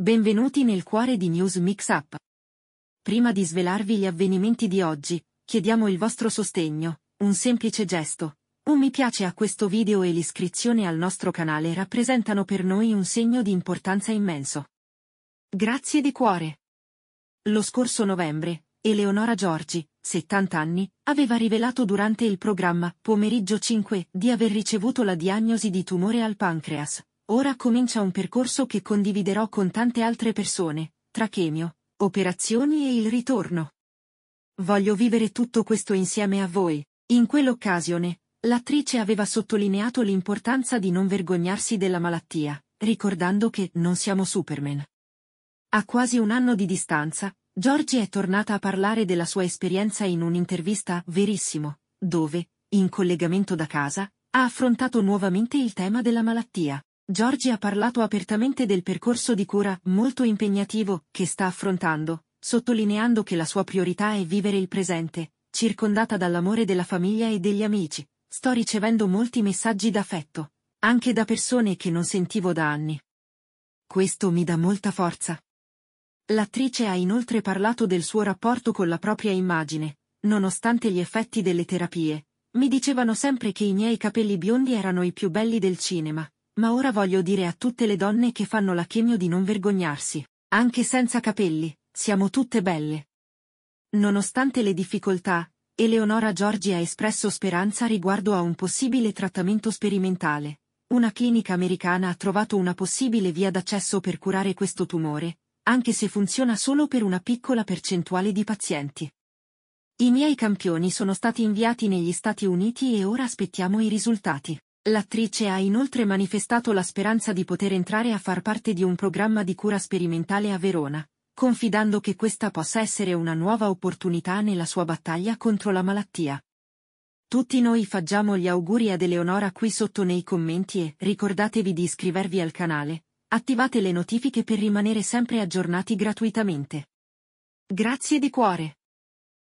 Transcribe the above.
Benvenuti nel cuore di News Mix Up. Prima di svelarvi gli avvenimenti di oggi, chiediamo il vostro sostegno, un semplice gesto. Un mi piace a questo video e l'iscrizione al nostro canale rappresentano per noi un segno di importanza immenso. Grazie di cuore. Lo scorso novembre, Eleonora Giorgi, 70 anni, aveva rivelato durante il programma Pomeriggio 5 di aver ricevuto la diagnosi di tumore al pancreas, Ora comincia un percorso che condividerò con tante altre persone, tra chemio, operazioni e il ritorno. Voglio vivere tutto questo insieme a voi. In quell'occasione, l'attrice aveva sottolineato l'importanza di non vergognarsi della malattia, ricordando che non siamo Superman. A quasi un anno di distanza, Giorgi è tornata a parlare della sua esperienza in un'intervista Verissimo, dove, in collegamento da casa, ha affrontato nuovamente il tema della malattia. Giorgi ha parlato apertamente del percorso di cura, molto impegnativo, che sta affrontando, sottolineando che la sua priorità è vivere il presente, circondata dall'amore della famiglia e degli amici. Sto ricevendo molti messaggi d'affetto, anche da persone che non sentivo da anni. Questo mi dà molta forza. L'attrice ha inoltre parlato del suo rapporto con la propria immagine, nonostante gli effetti delle terapie. Mi dicevano sempre che i miei capelli biondi erano i più belli del cinema, ma ora voglio dire a tutte le donne che fanno la chemio di non vergognarsi. Anche senza capelli, siamo tutte belle. Nonostante le difficoltà, Eleonora Giorgi ha espresso speranza riguardo a un possibile trattamento sperimentale. Una clinica americana ha trovato una possibile via d'accesso per curare questo tumore, anche se funziona solo per una piccola percentuale di pazienti. I miei campioni sono stati inviati negli Stati Uniti e ora aspettiamo i risultati. L'attrice ha inoltre manifestato la speranza di poter entrare a far parte di un programma di cura sperimentale a Verona, confidando che questa possa essere una nuova opportunità nella sua battaglia contro la malattia. Tutti noi facciamo gli auguri ad Eleonora qui sotto nei commenti e ricordatevi di iscrivervi al canale, attivate le notifiche per rimanere sempre aggiornati gratuitamente. Grazie di cuore!